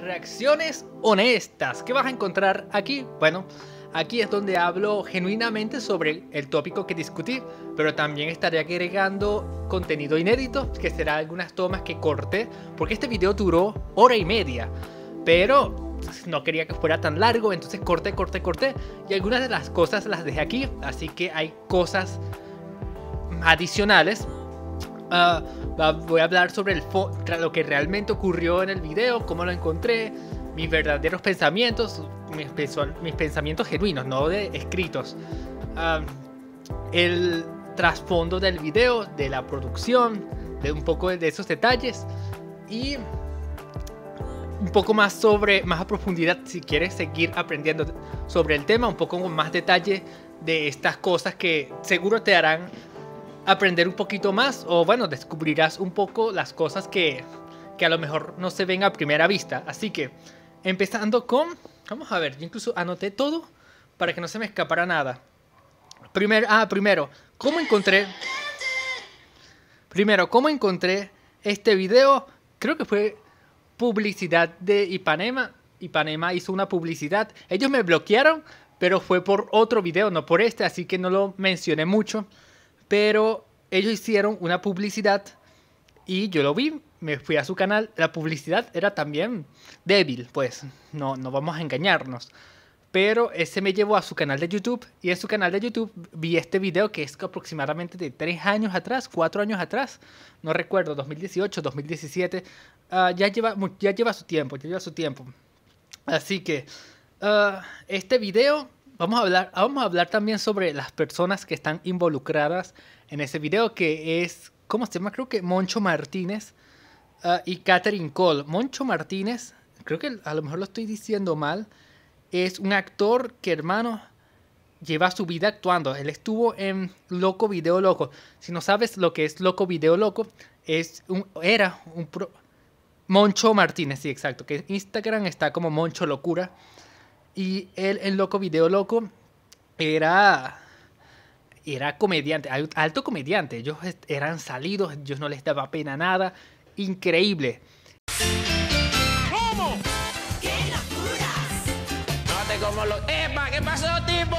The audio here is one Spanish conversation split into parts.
reacciones honestas. que vas a encontrar aquí? Bueno, aquí es donde hablo genuinamente sobre el tópico que discutí, pero también estaré agregando contenido inédito, que será algunas tomas que corté, porque este video duró hora y media, pero no quería que fuera tan largo, entonces corté, corté, corté, y algunas de las cosas las dejé aquí, así que hay cosas adicionales voy a hablar sobre el lo que realmente ocurrió en el video, cómo lo encontré, mis verdaderos pensamientos, mis, mis pensamientos genuinos, no de escritos. Ah, el trasfondo del video, de la producción, de un poco de esos detalles y un poco más sobre, más a profundidad, si quieres seguir aprendiendo sobre el tema, un poco más detalle de estas cosas que seguro te harán aprender un poquito más o bueno, descubrirás un poco las cosas que, que a lo mejor no se ven a primera vista. Así que empezando con, vamos a ver, yo incluso anoté todo para que no se me escapara nada. ah, primero, ¿cómo encontré? Primero, ¿cómo encontré este video? Creo que fue publicidad de Ipanema. Ipanema hizo una publicidad. Ellos me bloquearon, pero fue por otro video, no por este, así que no lo mencioné mucho. Pero ellos hicieron una publicidad y yo lo vi, me fui a su canal. La publicidad era también débil, pues no, no vamos a engañarnos. Pero ese me llevó a su canal de YouTube y en su canal de YouTube vi este video que es aproximadamente de 3 años atrás, 4 años atrás, no recuerdo, 2018, 2017, ah, ya, lleva, ya lleva su tiempo, ya lleva su tiempo. Así que ah, este video vamos a hablar, ah, vamos a hablar también sobre las personas que están involucradas en ese video, que es, ¿cómo se llama? Creo que Moncho Martínez ah, y Catherine Cole. Moncho Martínez, creo que a lo mejor lo estoy diciendo mal, es un actor que, hermano, lleva su vida actuando. Él estuvo en Loco Video Loco. Si no sabes lo que es Loco Video Loco, es era un... Pro... Moncho Martínez, sí, exacto. Que Instagram está como Moncho Locura. Y el, el loco video loco era era comediante, alto comediante. Ellos eran salidos, ellos no les daba pena nada. Increíble. ¿Cómo? ¡Qué locuras! ¡Epa! ¿Qué pasó, tipo?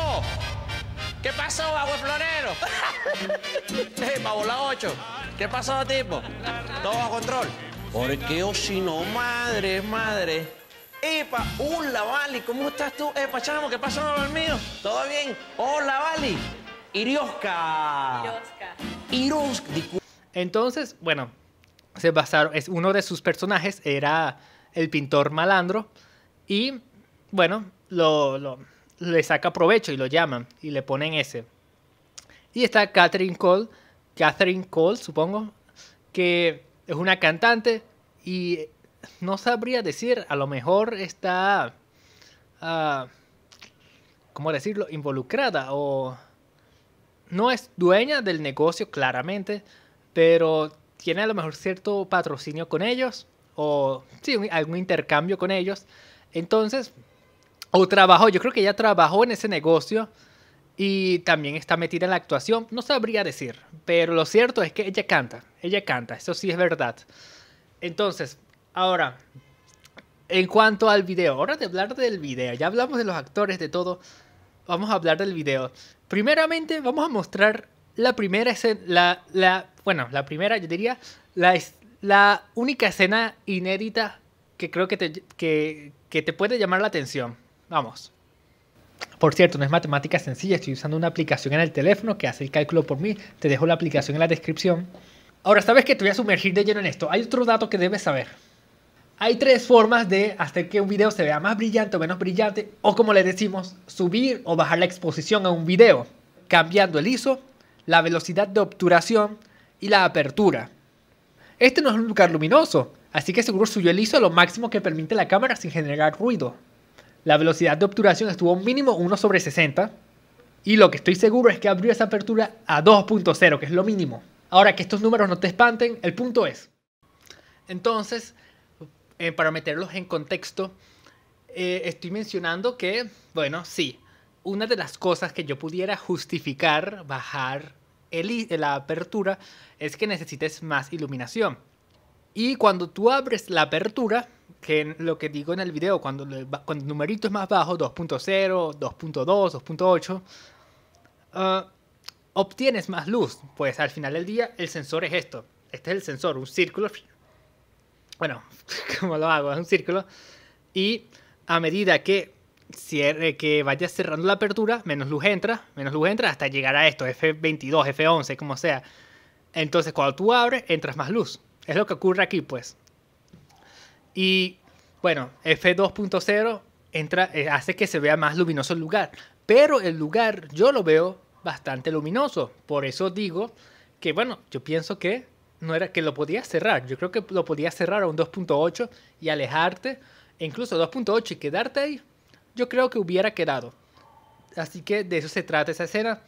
¿Qué pasó, agua florero? ¡Epa, bola 8! ¿Qué pasó, tipo? Todo bajo control. ¿Por qué o si no, madre, madre. Epa, hola Vali, ¿cómo estás tú? Epa, chamo, ¿qué pasa mío? ¿Todo bien? Hola Vali. Irioska. Irioska. Irioska. Entonces, bueno, se basaron, es uno de sus personajes era el pintor malandro y bueno, lo, le saca provecho y lo llaman y le ponen ese. Y está Catherine Cole, Catherine Cole, supongo, que es una cantante y no sabría decir, a lo mejor está, ah, ¿cómo decirlo?, involucrada o no es dueña del negocio claramente, pero tiene a lo mejor cierto patrocinio con ellos o sí, algún intercambio con ellos. Entonces, o trabajó, yo creo que ella trabajó en ese negocio y también está metida en la actuación, no sabría decir, pero lo cierto es que ella canta, ella canta, eso sí es verdad. Entonces, Ahora, en cuanto al video, ahora de hablar del video, ya hablamos de los actores, de todo, vamos a hablar del video. Primeramente vamos a mostrar la primera escena, la, la, bueno, la primera, yo diría, la, la única escena inédita que creo que te, que te puede llamar la atención. Vamos. Por cierto, no es matemática sencilla, estoy usando una aplicación en el teléfono que hace el cálculo por mí, te dejo la aplicación en la descripción. Ahora, sabes que te voy a sumergir de lleno en esto, hay otro dato que debes saber. Hay tres formas de hacer que un video se vea más brillante o menos brillante, o como le decimos, subir o bajar la exposición a un video, cambiando el ISO, la velocidad de obturación y la apertura. Este no es un lugar luminoso, así que seguro subió el ISO a lo máximo que permite la cámara sin generar ruido. La velocidad de obturación estuvo mínimo 1 sobre 60, y lo que estoy seguro es que abrió esa apertura a 2.0, que es lo mínimo. Ahora que estos números no te espanten, el punto es. Entonces, eh, para meterlos en contexto, eh, estoy mencionando que, bueno, sí, una de las cosas que yo pudiera justificar bajar el, la apertura es que necesites más iluminación. Y cuando tú abres la apertura, que lo que digo en el video, cuando, el numerito es más bajo, 2.0, 2.2, 2.8, obtienes más luz. Pues al final del día el sensor es esto. Este es el sensor, un círculo bueno, ¿cómo lo hago, es un círculo, y a medida que, cierre, que vaya cerrando la apertura, menos luz entra, menos luz entra hasta llegar a esto, F22, F11, como sea. Entonces cuando tú abres, entras más luz. Es lo que ocurre aquí, pues. Y bueno, F2.0 entra, eh, hace que se vea más luminoso el lugar. Pero el lugar yo lo veo bastante luminoso. Por eso digo que, bueno, yo pienso que no era que lo podías cerrar. Yo creo que lo podías cerrar a un 2.8 y alejarte, e incluso 2.8 y quedarte ahí. Yo creo que hubiera quedado. Así que de eso se trata esa escena.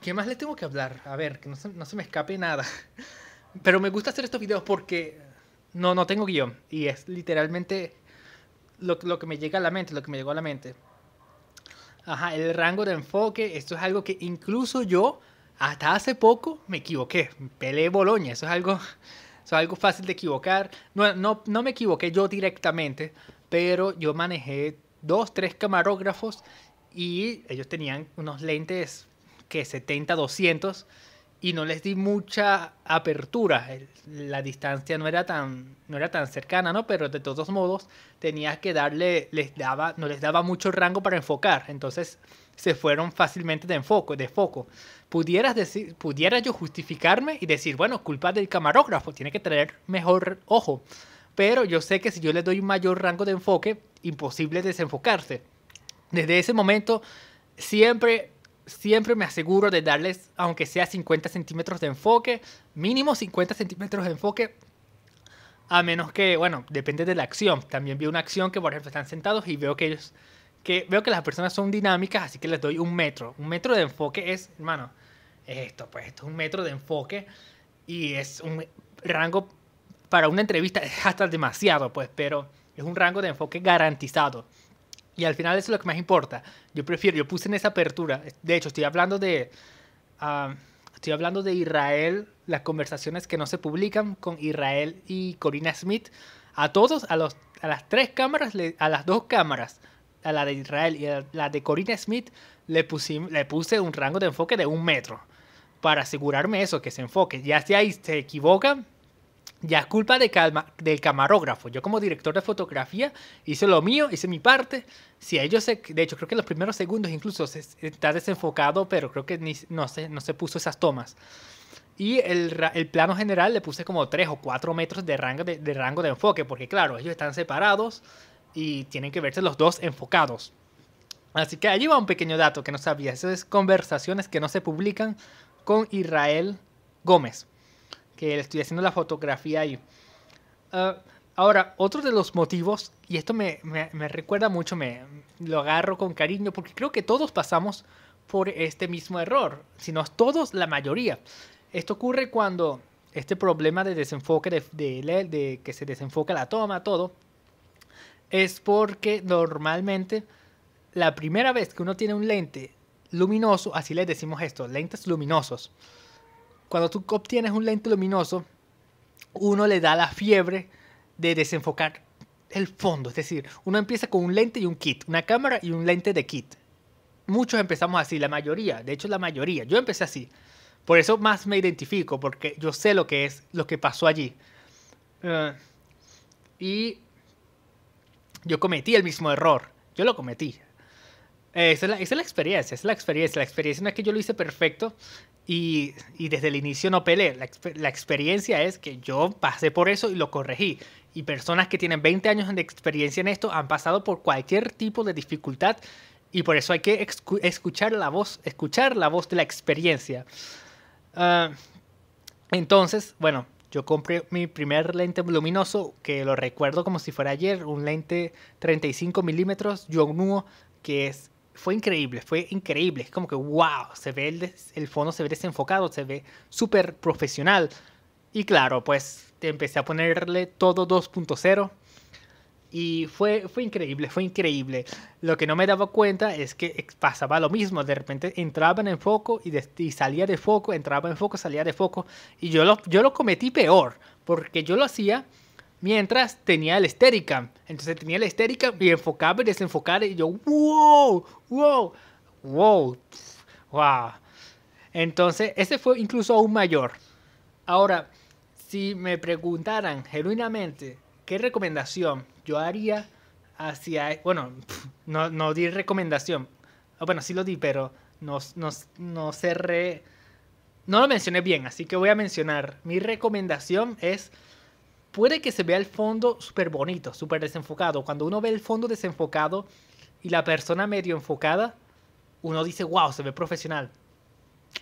¿Qué más le tengo que hablar? A ver, que no se, me escape nada. Pero me gusta hacer estos videos porque no, no tengo guión. Y es literalmente lo, lo que me llega a la mente, lo que me llegó a la mente. Ajá, el rango de enfoque. Esto es algo que incluso yo hasta hace poco me equivoqué, peleé Boloña, eso es algo, es algo fácil de equivocar. No, no, me equivoqué yo directamente, pero yo manejé dos, tres camarógrafos y ellos tenían unos lentes que 70, 200 y no les di mucha apertura. La distancia no era tan, no era tan cercana, ¿no? Pero de todos modos, tenía que darle, les daba, no les daba mucho rango para enfocar. Entonces, se fueron fácilmente de enfoque, de foco. Pudieras decir, pudiera yo justificarme y decir, bueno, culpa del camarógrafo, tiene que traer mejor ojo. Pero yo sé que si yo le doy un mayor rango de enfoque, imposible desenfocarse. Desde ese momento, siempre, siempre me aseguro de darles, aunque sea 50 centímetros de enfoque, mínimo 50 centímetros de enfoque, a menos que, bueno, depende de la acción. También vi una acción que, por ejemplo, están sentados y veo que ellos que veo que las personas son dinámicas, así que les doy un metro. Un metro de enfoque es, hermano, es esto, pues esto es un metro de enfoque y es un rango para una entrevista, es hasta demasiado, pues, pero es un rango de enfoque garantizado. Y al final eso es lo que más importa. Yo prefiero, yo puse en esa apertura, de hecho estoy hablando de, ah, estoy hablando de Israel, las conversaciones que no se publican con Israel y Corina Smith. A todos, a, los, a las tres cámaras, a las dos cámaras, a la de Israel y a la de Corina Smith le, le puse un rango de enfoque de un metro para asegurarme eso, que se enfoque. Ya si ahí se equivocan, ya es culpa del camarógrafo. Yo como director de fotografía hice lo mío, hice mi parte. Si ellos, de hecho, creo que los primeros segundos incluso está desenfocado, pero creo que no, se, no se puso esas tomas. Y el, plano general le puse como tres o cuatro metros de rango de rango de enfoque, porque claro, ellos están separados, y tienen que verse los dos enfocados. Así que allí va un pequeño dato que no sabía. esas es conversaciones que no se publican con Israel Gómez, que le estoy haciendo la fotografía ahí. Ah, ahora, otro de los motivos, y esto me, recuerda mucho, me lo agarro con cariño, porque creo que todos pasamos por este mismo error, si no todos, la mayoría. Esto ocurre cuando este problema de desenfoque, de que se desenfoca la toma, todo, es porque normalmente la primera vez que uno tiene un lente luminoso, así le decimos esto, lentes luminosos. Cuando tú obtienes un lente luminoso, uno le da la fiebre de desenfocar el fondo. Es decir, uno empieza con un lente y un kit, una cámara y un lente de kit. Muchos empezamos así, la mayoría, de hecho la mayoría, yo empecé así. Por eso más me identifico, porque yo sé lo que es, lo que pasó allí. Eh, y yo cometí el mismo error, yo lo cometí. Eh, esa, es la, experiencia, esa es la experiencia. La experiencia no es que yo lo hice perfecto y, desde el inicio no peleé. La, experiencia es que yo pasé por eso y lo corregí. Y personas que tienen 20 años de experiencia en esto han pasado por cualquier tipo de dificultad y por eso hay que escuchar la voz, escuchar la voz de la experiencia. Ah, entonces, bueno, yo compré mi primer lente luminoso, que lo recuerdo como si fuera ayer, un lente 35 milímetros Yongnuo, que fue increíble, fue increíble. Es como que, wow, se ve el, el fondo, se ve desenfocado, se ve súper profesional. Y claro, pues empecé a ponerle todo 2.0 y fue, fue increíble, fue increíble. Lo que no me daba cuenta es que pasaba lo mismo. De repente entraban en foco y, de, salía de foco, entraba en foco, salía de foco. Y yo lo, yo lo cometí peor, porque yo lo hacía mientras tenía el Steadicam. Entonces tenía el Steadicam y enfocaba y desenfocaba y yo, wow, wow, wow, wow. Entonces ese fue incluso aún mayor. Ahora, si me preguntaran genuinamente ¿qué recomendación yo haría hacia... Bueno, no, di recomendación. Ah, bueno, sí lo di, pero no, no, no No lo mencioné bien, así que voy a mencionar. Mi recomendación es... Puede que se vea el fondo súper bonito, súper desenfocado. Cuando uno ve el fondo desenfocado y la persona medio enfocada, uno dice, wow, se ve profesional.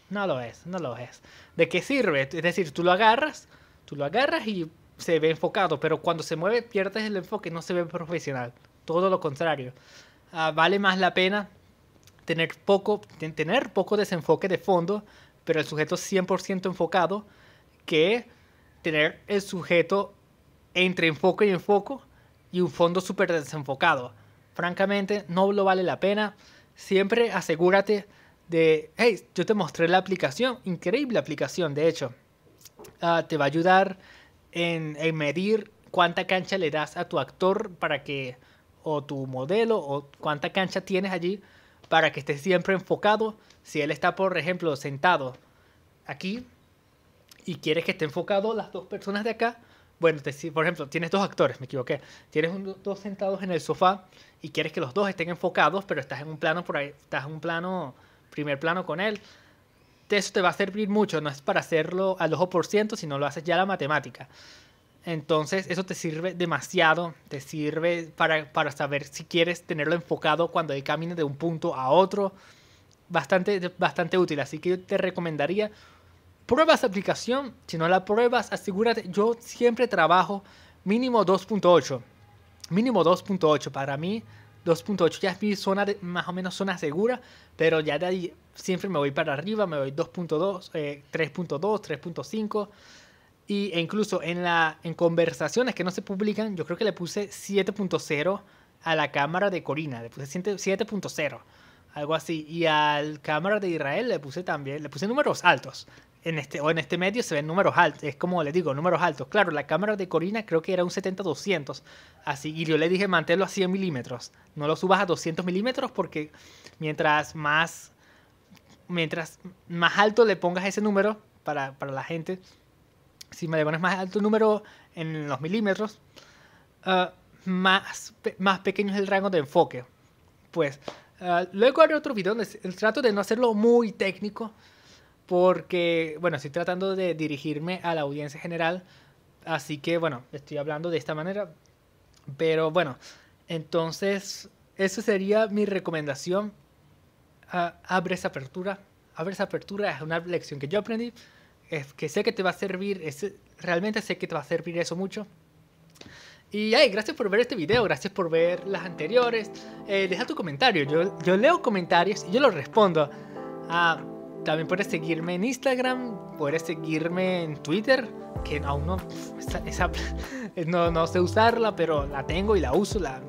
No lo es, no lo es. ¿De qué sirve? Es decir, tú lo agarras, tú lo agarras y se ve enfocado, pero cuando se mueve pierdes el enfoque, no se ve profesional. Todo lo contrario. Ah, vale más la pena tener poco, tener poco desenfoque de fondo, pero el sujeto 100% enfocado, que tener el sujeto entre enfoque y enfoco... y un fondo súper desenfocado. Francamente, no lo vale la pena. Siempre asegúrate de, hey, yo te mostré la aplicación, increíble aplicación, de hecho. Ah, te va a ayudar en, medir cuánta cancha le das a tu actor para que, o tu modelo, o cuánta cancha tienes allí para que esté siempre enfocado. Si él está, por ejemplo, sentado aquí y quieres que esté enfocado las dos personas de acá, bueno, te, por ejemplo, tienes dos actores, me equivoqué. Tienes dos sentados en el sofá y quieres que los dos estén enfocados, pero estás en un plano por ahí, estás en un plano, primer plano con él, eso te va a servir mucho, no es para hacerlo al ojo por ciento, sino lo haces ya la matemática. Entonces eso te sirve demasiado, te sirve para, saber si quieres tenerlo enfocado cuando camines de un punto a otro. Bastante, bastante útil, así que yo te recomendaría, pruebas aplicación, si no la pruebas, asegúrate, yo siempre trabajo mínimo 2.8, mínimo 2.8 para mí 2.8 ya es mi zona, más o menos zona segura, pero ya de ahí siempre me voy para arriba, me voy 2.2, 3.2, 3.5. Y, e incluso en, la, en conversaciones que no se publican, yo creo que le puse 7.0 a la cámara de Corina, le puse 7.0, algo así. Y al cámara de Israel le puse también, le puse números altos, en este, o en este medio se ven números altos, es como le digo, números altos. Claro, la cámara de Corina creo que era un 70-200, así, y yo le dije manténlo a 100 milímetros, no lo subas a 200 milímetros porque mientras más, mientras más alto le pongas ese número para, la gente, si me le pones más alto el número en los milímetros, ah, más, más pequeño es el rango de enfoque. Pues, ah, luego haré otro video donde trato de no hacerlo muy técnico, porque, bueno, estoy tratando de dirigirme a la audiencia general, así que, bueno, estoy hablando de esta manera, pero bueno, entonces, esa sería mi recomendación. Ah, abre esa apertura, abre esa apertura, es una lección que yo aprendí, es que sé que te va a servir, es, realmente sé que te va a servir eso mucho. Y ay, gracias por ver este video, gracias por ver las anteriores. Eh, deja tu comentario, yo, yo leo comentarios y yo los respondo. Uh, también puedes seguirme en Instagram, puedes seguirme en Twitter, que aún no, no, no, sé usarla, pero la tengo y la uso, la,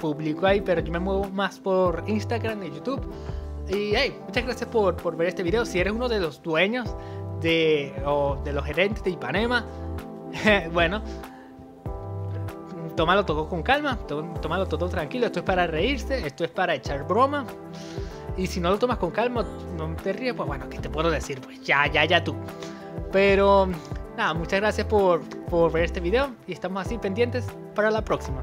publico ahí, pero yo me muevo más por Instagram y YouTube. Y hey, muchas gracias por, por ver este video. Si eres uno de los dueños de, o de los gerentes de Ipanema, bueno, tómalo todo con calma, tómalo todo tranquilo. Esto es para reírse, esto es para echar broma. Y si no lo tomas con calma, no te ríes, pues bueno, ¿qué te puedo decir? Pues ya, ya, ya tú. Pero nada, muchas gracias por, ver este video y estamos así pendientes para la próxima.